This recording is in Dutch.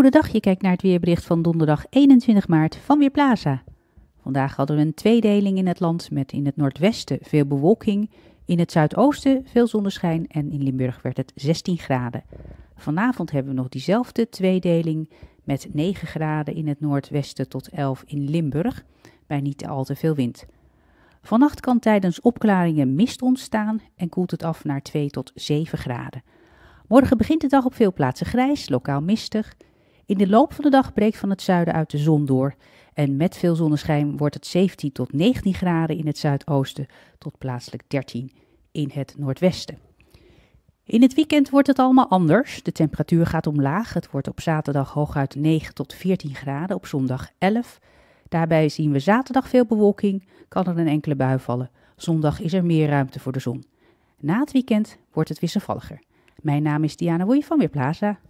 Goedendag, je kijkt naar het weerbericht van donderdag 21 maart van Weerplaza. Vandaag hadden we een tweedeling in het land met in het noordwesten veel bewolking, in het zuidoosten veel zonneschijn en in Limburg werd het 16 graden. Vanavond hebben we nog diezelfde tweedeling met 9 graden in het noordwesten tot 11 in Limburg, bij niet al te veel wind. Vannacht kan tijdens opklaringen mist ontstaan en koelt het af naar 2 tot 7 graden. Morgen begint de dag op veel plaatsen grijs, lokaal mistig. In de loop van de dag breekt van het zuiden uit de zon door. En met veel zonneschijn wordt het 17 tot 19 graden in het zuidoosten tot plaatselijk 13 in het noordwesten. In het weekend wordt het allemaal anders. De temperatuur gaat omlaag. Het wordt op zaterdag hooguit 9 tot 14 graden, op zondag 11. Daarbij zien we zaterdag veel bewolking, kan er een enkele bui vallen. Zondag is er meer ruimte voor de zon. Na het weekend wordt het wisselvalliger. Mijn naam is Diana Woei van Weerplaza.